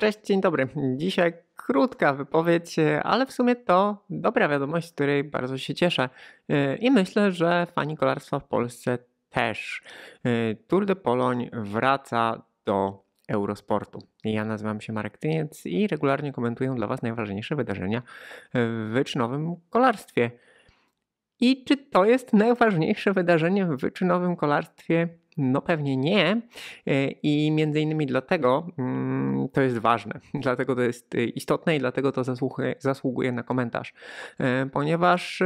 Cześć, dzień dobry. Dzisiaj krótka wypowiedź, ale w sumie to dobra wiadomość, z której bardzo się cieszę. Y, I myślę, że fani kolarstwa w Polsce też. Y, Tour de Poloń wraca do Eurosportu. Ja nazywam się Marek Tyniec i regularnie komentuję dla Was najważniejsze wydarzenia w wyczynowym kolarstwie. I czy to jest najważniejsze wydarzenie w wyczynowym kolarstwie no pewnie nie e, i między innymi dlatego mm, to jest ważne, dlatego to jest e, istotne i dlatego to zasługuje, zasługuje na komentarz, e, ponieważ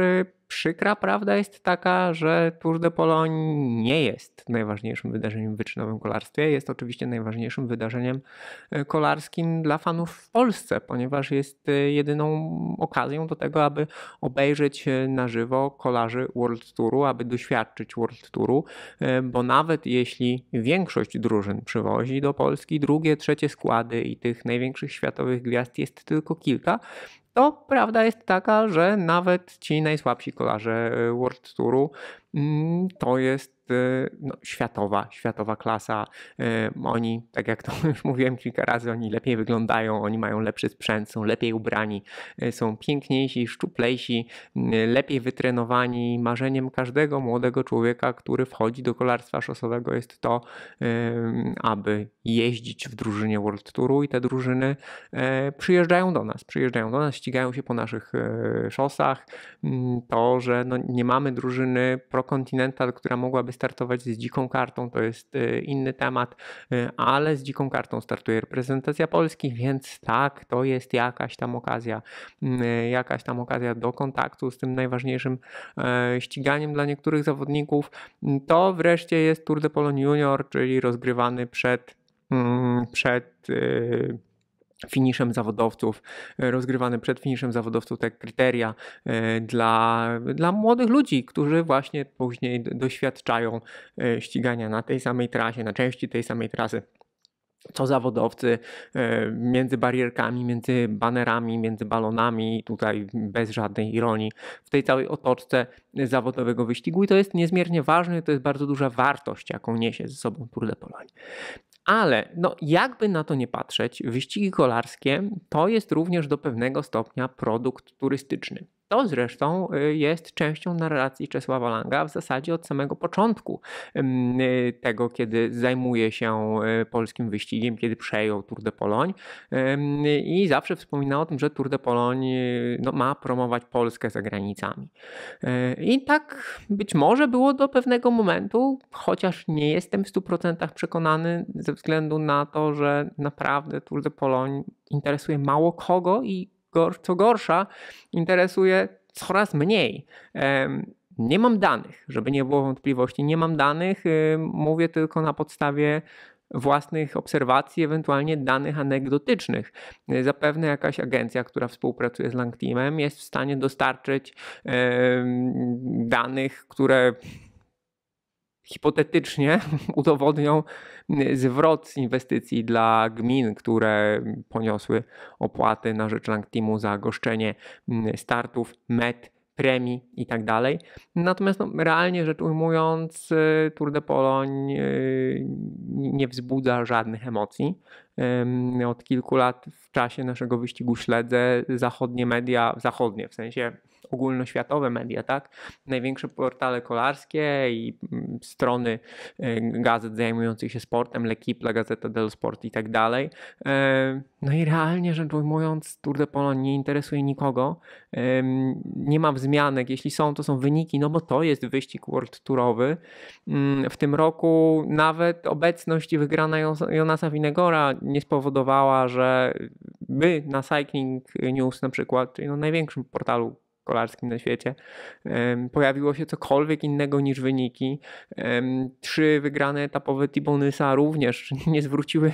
przykra prawda jest taka, że Tour de Pologne nie jest najważniejszym wydarzeniem w wyczynowym kolarstwie. Jest oczywiście najważniejszym wydarzeniem e, kolarskim dla fanów w Polsce, ponieważ jest e, jedyną okazją do tego, aby obejrzeć e, na żywo kolarzy World Touru, aby doświadczyć World Touru, bo nawet jeśli większość drużyn przywozi do Polski drugie, trzecie składy i tych największych światowych gwiazd jest tylko kilka, to prawda jest taka, że nawet ci najsłabsi kolarze e, World Touru Mm, to jest y, no, światowa, światowa klasa. Y, oni, tak jak to już mówiłem kilka razy, oni lepiej wyglądają, oni mają lepszy sprzęt, są lepiej ubrani, y, są piękniejsi, szczuplejsi, lepiej wytrenowani. Marzeniem każdego młodego człowieka, który wchodzi do kolarstwa szosowego jest to, aby jeździć w drużynie World Touru i te drużyny przyjeżdżają do nas, przyjeżdżają do nas, ścigają się po naszych szosach. Mm, to, że no, nie mamy drużyny pro Pro Continental, która mogłaby startować z dziką kartą, to jest y, inny temat, y, ale z dziką kartą startuje reprezentacja Polski, więc tak, to jest jakaś tam okazja, mm, y, jakaś tam okazja do kontaktu z tym najważniejszym e, ściganiem dla niektórych zawodników. To wreszcie jest Tour de Pologne Junior, czyli rozgrywany przed mm, przed finiszem zawodowców, e, rozgrywany przed finiszem zawodowców, te kryteria e, dla, dla młodych ludzi, którzy właśnie później doświadczają e, ścigania na tej samej trasie, na części tej samej trasy co zawodowcy między barierkami, między banerami, między balonami, tutaj bez żadnej ironii, w tej całej otoczce zawodowego wyścigu i to jest niezmiernie ważne, to jest bardzo duża wartość, jaką niesie ze sobą Tour de Pologne. Ale no, jakby na to nie patrzeć, wyścigi kolarskie to jest również do pewnego stopnia produkt turystyczny. To zresztą y, jest częścią narracji Czesława Langa w zasadzie od samego początku y, tego, kiedy zajmuje się y, polskim wyścigiem, kiedy przejął Tour de Pologne i zawsze wspomina o tym, że Tour de Pologne no, ma promować Polskę za granicami. I tak być może było do pewnego momentu, chociaż nie jestem w 100% przekonany ze względu na to, że naprawdę Tour de Pologne interesuje mało kogo i co gorsza, interesuje coraz mniej. Nie mam danych, żeby nie było wątpliwości, nie mam danych, y, mówię tylko na podstawie własnych obserwacji, ewentualnie danych anegdotycznych. Zapewne jakaś agencja, która współpracuje z Langteamem, jest w stanie dostarczyć danych, które hipotetycznie udowodnią mm, zwrot inwestycji dla gmin, które poniosły opłaty na rzecz Langtimu za goszczenie mm, startów, met, premii i tak dalej. Natomiast no, realnie rzecz ujmując, y, Tour de Poloń y, nie wzbudza żadnych emocji. Od kilku lat w czasie naszego wyścigu śledzę zachodnie media, zachodnie w sensie ogólnoświatowe media, tak? Największe portale kolarskie i mm, strony e, gazet zajmujących się sportem, L'Equipe, Gazeta Del Sport i tak dalej. No i realnie rzecz ujmując, Tour de Polo nie interesuje nikogo. Nie ma wzmianek, jeśli są, to są wyniki, no bo to jest wyścig World Tourowy. Mm, w tym roku nawet obecność i wygrana Jonasa Winegora nie spowodowała, że my na Cycling News na przykład, czyli no największym portalu kolarskim na świecie, pojawiło się cokolwiek innego niż wyniki. Trzy wygrane etapowe Tibonusa również nie zwróciły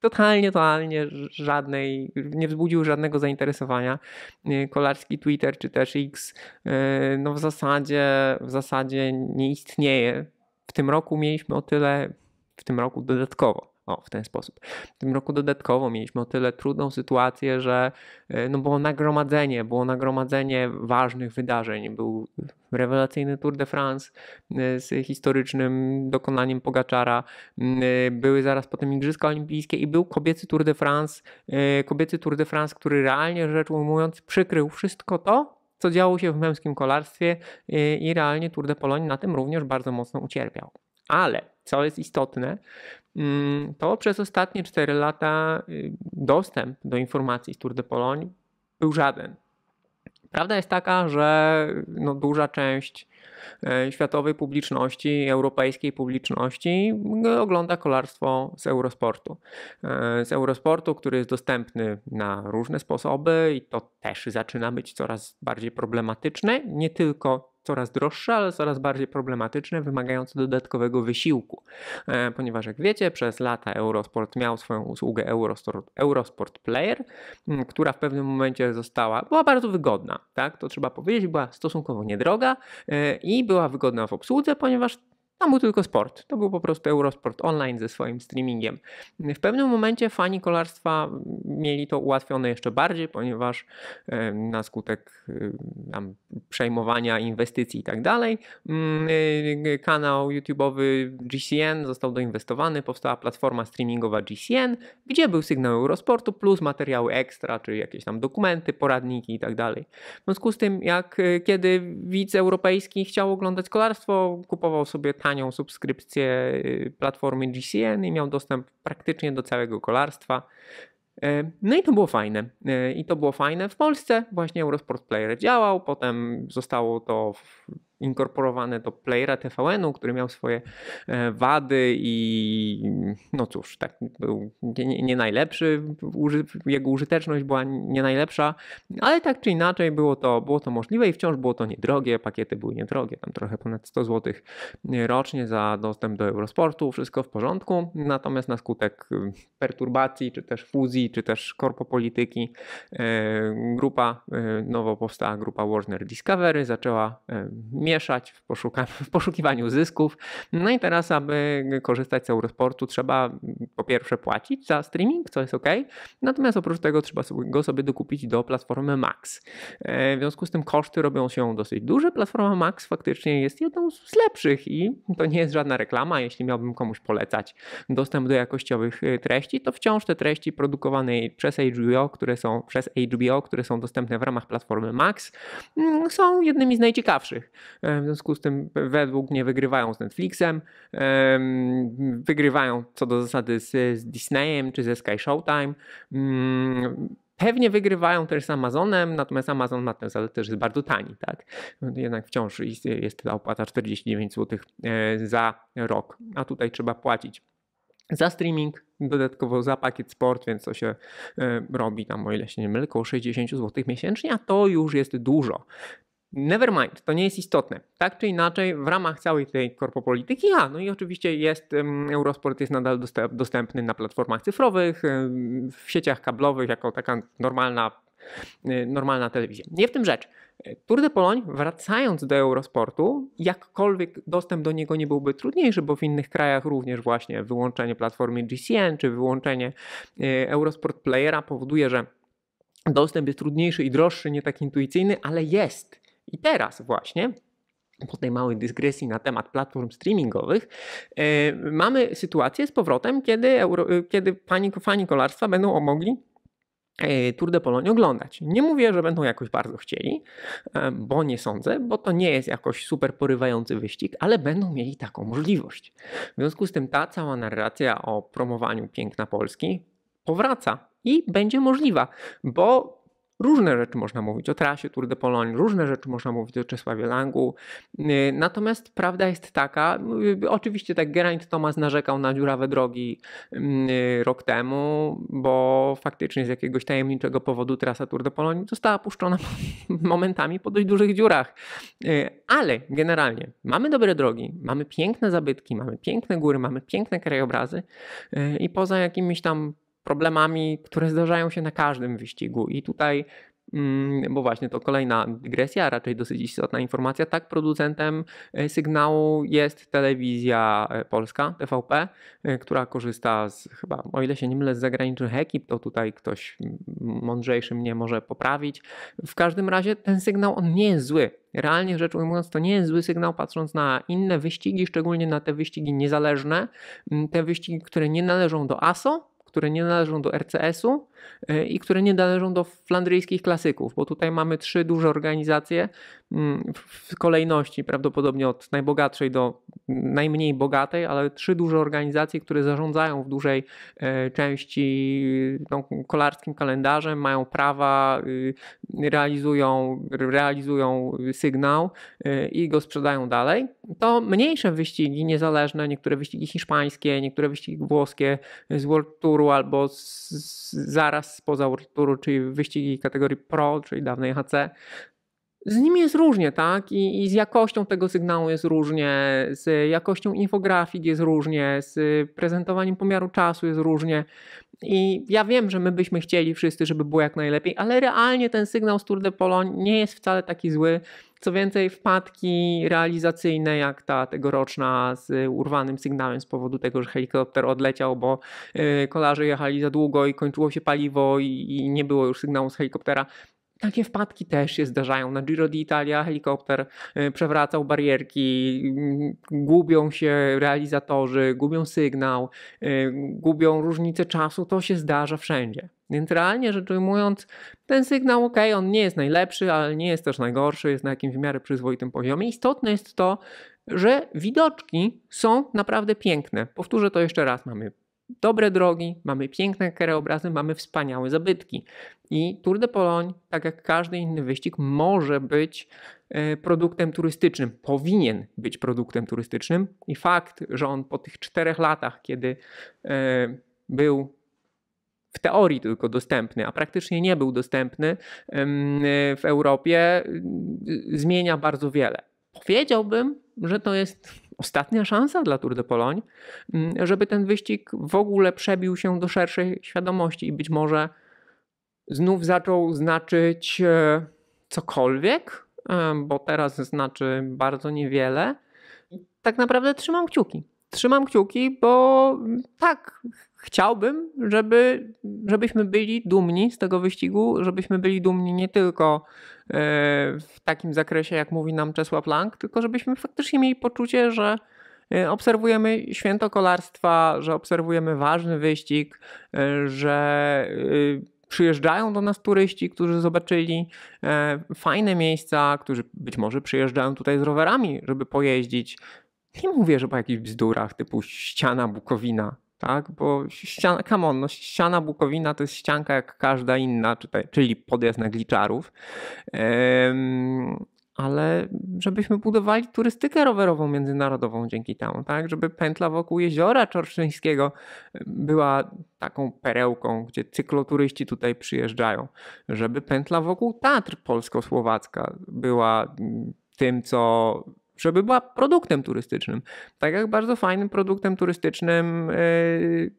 totalnie, totalnie żadnej, nie wzbudził żadnego zainteresowania. E, kolarski Twitter czy też X e, no w zasadzie, w zasadzie nie istnieje. W tym roku mieliśmy o tyle, w tym roku dodatkowo o, w ten sposób. W tym roku dodatkowo mieliśmy o tyle trudną sytuację, że e, no było nagromadzenie, było nagromadzenie ważnych wydarzeń. Był rewelacyjny Tour de France e, z historycznym dokonaniem Pogaczara. E, były zaraz potem Igrzyska Olimpijskie i był kobiecy Tour de France, kobiecy Tour de France, który realnie rzecz ujmując przykrył wszystko to, co działo się w męskim kolarstwie i realnie Tour de Pologne na tym również bardzo mocno ucierpiał. Ale co jest istotne, to mm, przez ostatnie 4 lata y, dostęp do informacji z Tour de Pologne był żaden. Prawda jest taka, że no duża część e, światowej publiczności, europejskiej publiczności no, ogląda kolarstwo z Eurosportu. E, z Eurosportu, który jest dostępny na różne sposoby i to też zaczyna być coraz bardziej problematyczne, nie tylko coraz droższe, ale coraz bardziej problematyczne, wymagające dodatkowego wysiłku. E, ponieważ jak wiecie, przez lata Eurosport miał swoją usługę Eurosport, Eurosport Player, która w pewnym momencie została, była bardzo wygodna, tak? To trzeba powiedzieć, była stosunkowo niedroga e, i była wygodna w obsłudze, ponieważ tam był tylko sport. To był po prostu Eurosport online ze swoim streamingiem. W pewnym momencie fani kolarstwa mieli to ułatwione jeszcze bardziej, ponieważ e, na skutek e, tam, przejmowania inwestycji i tak dalej, mm, e, kanał YouTube'owy GCN został doinwestowany, powstała platforma streamingowa GCN, gdzie był sygnał Eurosportu plus materiały ekstra, czyli jakieś tam dokumenty, poradniki i tak dalej. W związku z tym, jak kiedy widz europejski chciał oglądać kolarstwo, kupował sobie tańsze tanią subskrypcję y, platformy GCN i miał dostęp praktycznie do całego kolarstwa. Y, no i to było fajne. Y, I to było fajne. W Polsce właśnie Eurosport Player działał, potem zostało to inkorporowane do playera TVN-u, który miał swoje e, wady i no cóż, tak był nie, nie najlepszy, jego użyteczność była nie najlepsza, ale tak czy inaczej było to, było to możliwe i wciąż było to niedrogie, pakiety były niedrogie, tam trochę ponad 100 zł e, rocznie za dostęp do Eurosportu, wszystko w porządku, natomiast na skutek e, perturbacji, czy też fuzji, czy też korpopolityki grupa, nowo powstała grupa Warner Discovery zaczęła mieć mieszać w, poszuka, w poszukiwaniu zysków. No i teraz, aby korzystać z Eurosportu, trzeba mm, po pierwsze płacić za streaming, co jest ok, natomiast oprócz tego trzeba go sobie dokupić do platformy Max. E, w związku z tym koszty robią się dosyć duże. Platforma Max faktycznie jest jedną z lepszych i to nie jest żadna reklama. Jeśli miałbym komuś polecać dostęp do jakościowych y, treści, to wciąż te treści produkowane przez HBO, które są, przez HBO, które są dostępne w ramach platformy Max, mm, są jednymi z najciekawszych. E, w związku z tym według mnie wygrywają z Netflixem, wygrywają co do zasady z, z Disneyem czy ze Sky Showtime. Mm, pewnie wygrywają też z Amazonem, natomiast Amazon ma tę zaletę, że jest bardzo tani, tak? Jednak wciąż jest, ta opłata 49 zł e, za rok, a tutaj trzeba płacić za streaming, dodatkowo za pakiet sport, więc to się e, robi tam, o ile się nie mylę, około 60 zł miesięcznie, a to już jest dużo. Never mind, to nie jest istotne. Tak czy inaczej, w ramach całej tej korpopolityki, a no i oczywiście jest, Eurosport jest nadal dostępny na platformach cyfrowych, w sieciach kablowych, jako taka normalna, e, normalna telewizja. Nie w tym rzecz. Tour de Pologne, wracając do Eurosportu, jakkolwiek dostęp do niego nie byłby trudniejszy, bo w innych krajach również właśnie wyłączenie platformy GCN czy wyłączenie e, Eurosport Playera powoduje, że dostęp jest trudniejszy i droższy, nie tak intuicyjny, ale jest. I teraz właśnie po tej małej dysgresji na temat platform streamingowych, yy, mamy sytuację z powrotem, kiedy, euro, e, kiedy pani, fani kolarstwa będą mogli e, Tour de Pologne oglądać. Nie mówię, że będą jakoś bardzo chcieli, bo nie sądzę, bo to nie jest jakoś super porywający wyścig, ale będą mieli taką możliwość. W związku z tym ta cała narracja o promowaniu piękna Polski powraca i będzie możliwa, bo Różne rzeczy można mówić o trasie Tour de Pologne, różne rzeczy można mówić o Czesławie Langu. Y, natomiast prawda jest taka, no, oczywiście tak Geraint Thomas narzekał na dziurawe drogi mm, y, rok temu, bo faktycznie z jakiegoś tajemniczego powodu trasa Tour de Pologne została puszczona momentami po dość dużych dziurach. Y, ale generalnie mamy dobre drogi, mamy piękne zabytki, mamy piękne góry, mamy piękne krajobrazy i poza jakimiś tam problemami, które zdarzają się na każdym wyścigu. I tutaj, mm, bo właśnie to kolejna dygresja, raczej dosyć istotna informacja, tak producentem e, sygnału jest telewizja e, polska, TVP, e, która korzysta z chyba, o ile się nie mylę, z zagranicznych ekip, to tutaj ktoś mądrzejszy mnie może poprawić. W każdym razie ten sygnał, on nie jest zły, realnie rzecz ujmując, to nie jest zły sygnał, patrząc na inne wyścigi, szczególnie na te wyścigi niezależne, te wyścigi, które nie należą do ASO, które nie należą do RCS-u, E, i które nie należą do flandryjskich klasyków, bo tutaj mamy trzy duże organizacje mm, w kolejności, prawdopodobnie od najbogatszej do najmniej bogatej, ale trzy duże organizacje, które zarządzają w dużej e, części e, tą kolarskim kalendarzem, mają prawa, realizują, realizują sygnał i go sprzedają dalej. To mniejsze wyścigi niezależne, niektóre wyścigi hiszpańskie, niektóre wyścigi włoskie z World Touru albo z, z zaraz spoza World czyli wyścigi kategorii Pro, czyli dawnej HC, z nimi jest różnie, tak? I, I, z jakością tego sygnału jest różnie, z jakością infografik jest różnie, z prezentowaniem pomiaru czasu jest różnie. I ja wiem, że my byśmy chcieli wszyscy, żeby było jak najlepiej, ale realnie ten sygnał z Tour de Pologne nie jest wcale taki zły, co więcej, wpadki realizacyjne, jak ta tegoroczna z urwanym sygnałem z powodu tego, że helikopter odleciał, bo y, kolarze jechali za długo i kończyło się paliwo i nie było już sygnału z helikoptera. Takie wpadki też się zdarzają. Na Giro d'Italia helikopter y, przewracał barierki, y, gubią się realizatorzy, gubią sygnał, gubią różnice czasu. To się zdarza wszędzie. Więc realnie rzecz ujmując, ten sygnał, ok, on nie jest najlepszy, ale nie jest też najgorszy, jest na jakimś w miarę przyzwoitym poziomie. Istotne jest to, że widoczki są naprawdę piękne. Powtórzę to jeszcze raz. Mamy dobre drogi, mamy piękne krajobrazy, mamy wspaniałe zabytki. I Tour de Pologne, tak jak każdy inny wyścig, może być e, produktem turystycznym, powinien być produktem turystycznym. I fakt, że on po tych czterech latach, kiedy e, był w teorii tylko dostępny, a praktycznie nie był dostępny w Europie, y, zmienia bardzo wiele. Powiedziałbym, że to jest ostatnia szansa dla Tour de Pologne, mm, żeby ten wyścig w ogóle przebił się do szerszej świadomości i być może znów zaczął znaczyć e, cokolwiek, e, bo teraz znaczy bardzo niewiele. Tak naprawdę trzymam kciuki. Trzymam kciuki, bo tak, chciałbym, żeby, żebyśmy byli dumni z tego wyścigu, żebyśmy byli dumni nie tylko e, w takim zakresie, jak mówi nam Czesław Lang, tylko żebyśmy faktycznie mieli poczucie, że e, obserwujemy święto kolarstwa, że obserwujemy ważny wyścig, e, że przyjeżdżają do nas turyści, którzy zobaczyli fajne miejsca, którzy być może przyjeżdżają tutaj z rowerami, żeby pojeździć. Nie mówię, że po jakichś bzdurach typu ściana Bukowina, tak? Bo ściana, come on, no ściana Bukowina to jest ścianka jak każda inna, czyli podjazd na gliczarów. Um, ale żebyśmy budowali turystykę rowerową międzynarodową dzięki temu, tak? Żeby pętla wokół jeziora Czorszyńskiego była taką perełką, gdzie cykloturyści tutaj przyjeżdżają. Żeby pętla wokół Tatr polsko-słowacka była mm, tym, co żeby była produktem turystycznym. Tak jak bardzo fajnym produktem turystycznym e,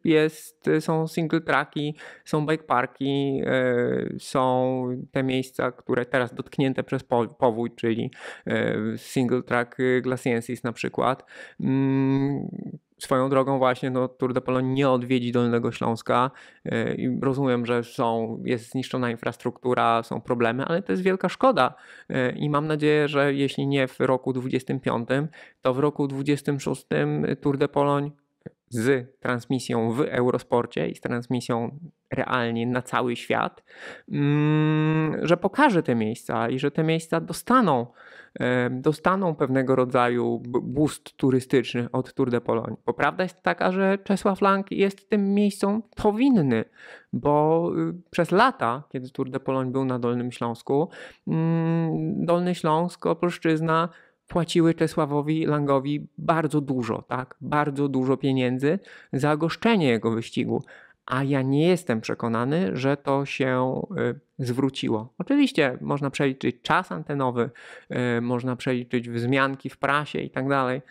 jest, są single tracki, są bike parki, e, są te miejsca, które teraz dotknięte przez powój, czyli e, single track Glaciensis na przykład mm, Swoją drogą właśnie no, Tour de Pologne nie odwiedzi Dolnego Śląska. E, i rozumiem, że są, jest zniszczona infrastruktura, są problemy, ale to jest wielka szkoda e, i mam nadzieję, że jeśli nie w roku 25, to w roku 26 Tour de Pologne z transmisją w Eurosporcie i z transmisją realnie na cały świat, mm, że pokaże te miejsca i że te miejsca dostaną dostaną pewnego rodzaju boost turystyczny od Tour de Pologne. Bo prawda jest taka, że Czesław Lang jest tym miejscem to winny, bo y, przez lata, kiedy Tour de Pologne był na Dolnym Śląsku, mm, Dolny Śląsk, Opolszczyzna płaciły Czesławowi Langowi bardzo dużo, tak? Bardzo dużo pieniędzy za goszczenie jego wyścigu a ja nie jestem przekonany, że to się y, zwróciło. Oczywiście można przeliczyć czas antenowy, y, można przeliczyć wzmianki w prasie i tak dalej,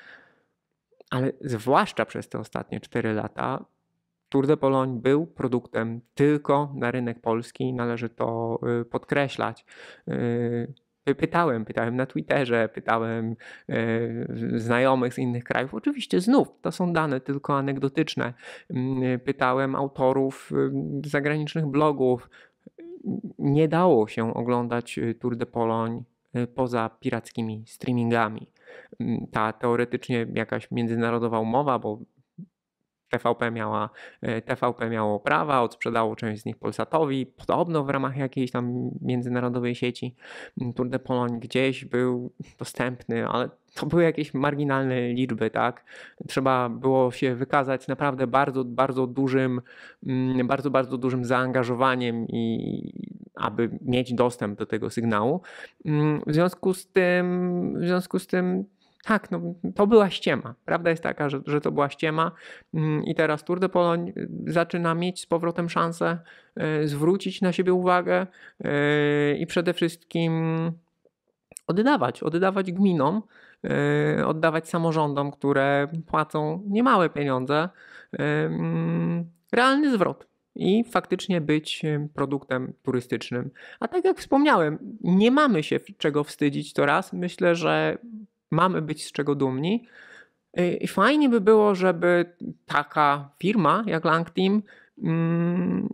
ale zwłaszcza przez te ostatnie 4 lata Tour de Pologne był produktem tylko na rynek polski, należy to y, podkreślać. Pytałem, pytałem na Twitterze, pytałem e, znajomych z innych krajów. Oczywiście znów to są dane tylko anegdotyczne. Mm, pytałem autorów zagranicznych blogów. Nie dało się oglądać y, Tour de Poloń y, poza pirackimi streamingami. Mm, ta teoretycznie jakaś międzynarodowa umowa, bo TVP, miała, e, TVP miało prawa, odsprzedało część z nich Polsatowi, podobno w ramach jakiejś tam międzynarodowej sieci mm, Tour de Pologne gdzieś był dostępny, ale to były jakieś marginalne liczby, tak? Trzeba było się wykazać naprawdę bardzo, bardzo dużym, mm, bardzo, bardzo dużym zaangażowaniem i aby mieć dostęp do tego sygnału. Mm, w związku z tym, w związku z tym tak, no, to była ściema. Prawda jest taka, że, że to była ściema mm, i teraz Tour de Pologne y, zaczyna mieć z powrotem szansę y, zwrócić na siebie uwagę y, i przede wszystkim oddawać, oddawać gminom, oddawać samorządom, które płacą niemałe pieniądze, mm, realny zwrot i faktycznie być produktem turystycznym. A tak jak wspomniałem, nie mamy się czego wstydzić to raz. Myślę, że mamy być z czego dumni. I fajnie by było, żeby taka firma jak Langteam mm,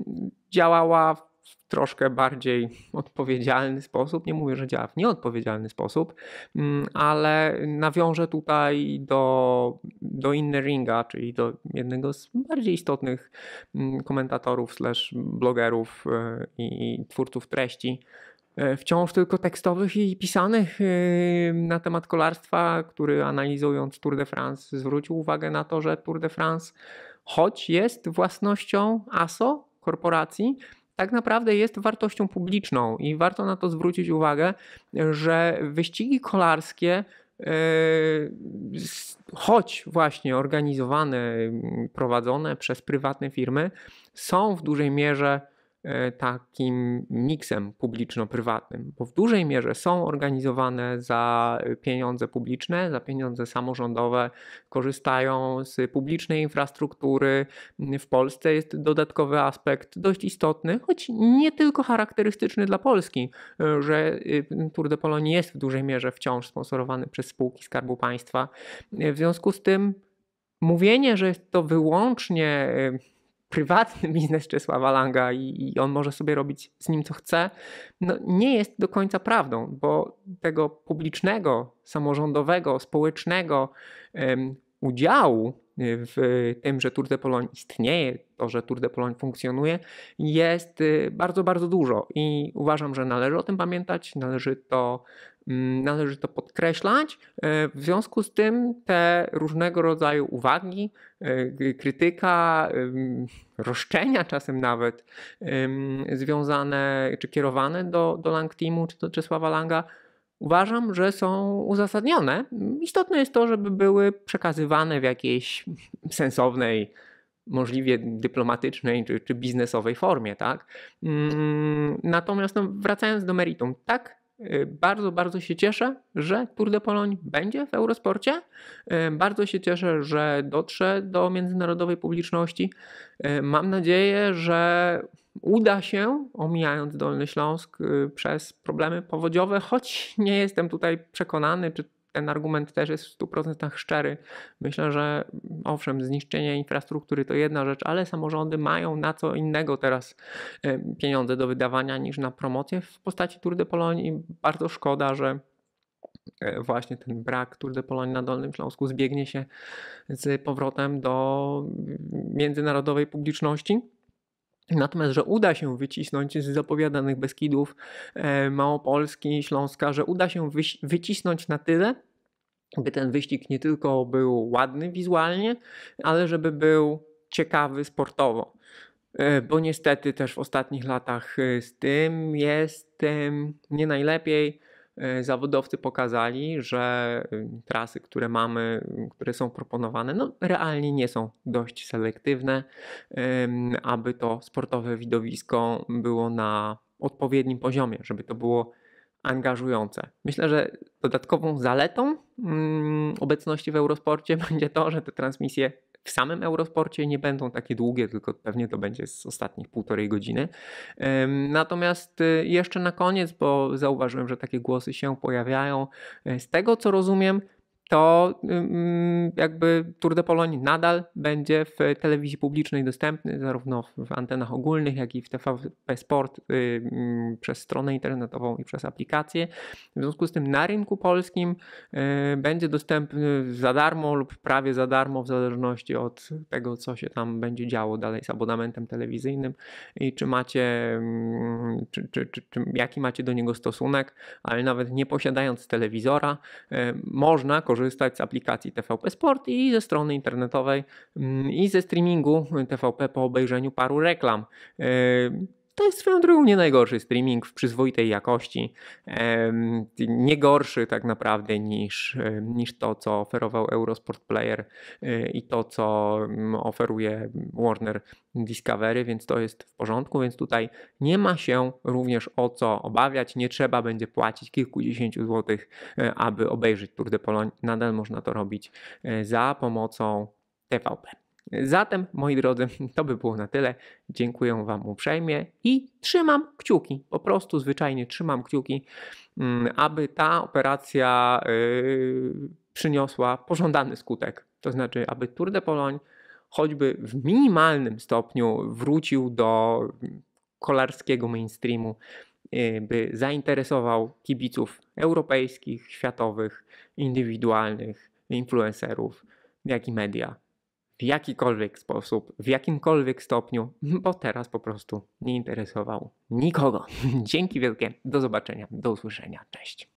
działała w troszkę bardziej odpowiedzialny sposób. Nie mówię, że działa w nieodpowiedzialny sposób, mm, ale nawiążę tutaj do, do Inneringa, czyli do jednego z bardziej istotnych mm, komentatorów, slash blogerów y, i twórców treści E, wciąż tylko tekstowych i pisanych e, na temat kolarstwa, który analizując Tour de France zwrócił uwagę na to, że Tour de France, choć jest własnością ASO, korporacji, tak naprawdę jest wartością publiczną i warto na to zwrócić uwagę, że wyścigi kolarskie e, choć właśnie organizowane, prowadzone przez prywatne firmy, są w dużej mierze E, takim miksem publiczno-prywatnym, bo w dużej mierze są organizowane za pieniądze publiczne, za pieniądze samorządowe, korzystają z publicznej infrastruktury. W Polsce jest dodatkowy aspekt dość istotny, choć nie tylko charakterystyczny dla Polski, że e, Tour de Pologne jest w dużej mierze wciąż sponsorowany przez spółki Skarbu Państwa. E, w związku z tym mówienie, że jest to wyłącznie prywatny biznes Czesława Langa i, i, on może sobie robić z nim co chce, no nie jest do końca prawdą, bo tego publicznego, samorządowego, społecznego um, udziału y, w tym, że Tour de Poloń istnieje, to, że Tour de Poloń funkcjonuje, jest y, bardzo, bardzo dużo i uważam, że należy o tym pamiętać, należy to Mm, należy to podkreślać. E, w związku z tym te różnego rodzaju uwagi, e, krytyka, roszczenia czasem nawet związane czy kierowane do, do Lang Teamu czy do Czesława Langa uważam, że są uzasadnione. Istotne jest to, żeby były przekazywane w jakiejś sensownej, możliwie dyplomatycznej czy, czy biznesowej formie. Tak? Mm, natomiast no, wracając do meritum, tak, Y, bardzo, bardzo się cieszę, że Tour de Poloń będzie w Eurosporcie. Y, bardzo się cieszę, że dotrze do międzynarodowej publiczności. Y, mam nadzieję, że uda się, omijając Dolny Śląsk przez problemy powodziowe, choć nie jestem tutaj przekonany, czy ten argument też jest w 100% szczery. Myślę, że owszem, zniszczenie infrastruktury to jedna rzecz, ale samorządy mają na co innego teraz e, pieniądze do wydawania niż na promocję w postaci Tour de Pologne i bardzo szkoda, że e, właśnie ten brak Tour de Pologne na Dolnym Śląsku zbiegnie się z powrotem do międzynarodowej publiczności. Natomiast, że uda się wycisnąć z zapowiadanych Beskidów, e, Małopolski, Śląska, że uda się wycisnąć na tyle, by ten wyścig nie tylko był ładny wizualnie, ale żeby był ciekawy sportowo. E, bo niestety też w ostatnich latach e, z tym jest nie najlepiej. Y, zawodowcy pokazali, że y, trasy, które mamy, które są proponowane, no realnie nie są dość selektywne, aby to sportowe widowisko było na odpowiednim poziomie, żeby to było angażujące. Myślę, że dodatkową zaletą mm, obecności w Eurosporcie będzie to, że te transmisje w samym Eurosporcie nie będą takie długie, tylko pewnie to będzie z ostatnich półtorej godziny. Natomiast y, jeszcze na koniec, bo zauważyłem, że takie głosy się pojawiają, e, z tego co rozumiem, to mm, jakby Tour de Pologne nadal będzie w telewizji publicznej dostępny, zarówno w antenach ogólnych, jak i w TVP Sport y, mm, przez stronę internetową i przez aplikację. W związku z tym na rynku polskim y, będzie dostępny za darmo lub prawie za darmo, w zależności od tego, co się tam będzie działo dalej z abonamentem telewizyjnym i czy macie, mm, czy, czy, czy, czy jaki macie do niego stosunek, ale nawet nie posiadając telewizora, y, można korzystać korzystać z aplikacji TVP Sport i ze strony internetowej mm, i ze streamingu TVP po obejrzeniu paru reklam. E, to jest swoją drogą nie najgorszy streaming w przyzwoitej jakości. Nie gorszy tak naprawdę niż, niż to, co oferował Eurosport Player y, i to, co mm, oferuje Warner Discovery, więc to jest w porządku, więc tutaj nie ma się również o co obawiać. Nie trzeba będzie płacić kilkudziesięciu złotych, e, aby obejrzeć Tour de Pologne. Nadal można to robić e, za pomocą TVP. Zatem, moi drodzy, to by było na tyle. Dziękuję Wam uprzejmie i trzymam kciuki. Po prostu zwyczajnie trzymam kciuki, mm, aby ta operacja yy, przyniosła pożądany skutek. To znaczy, aby Tour de Poloń choćby w minimalnym stopniu wrócił do kolarskiego mainstreamu, yy, by zainteresował kibiców europejskich, światowych, indywidualnych, influencerów, jak i media w jakikolwiek sposób, w jakimkolwiek stopniu, bo teraz po prostu nie interesował nikogo. Dzięki wielkie, do zobaczenia, do usłyszenia, cześć.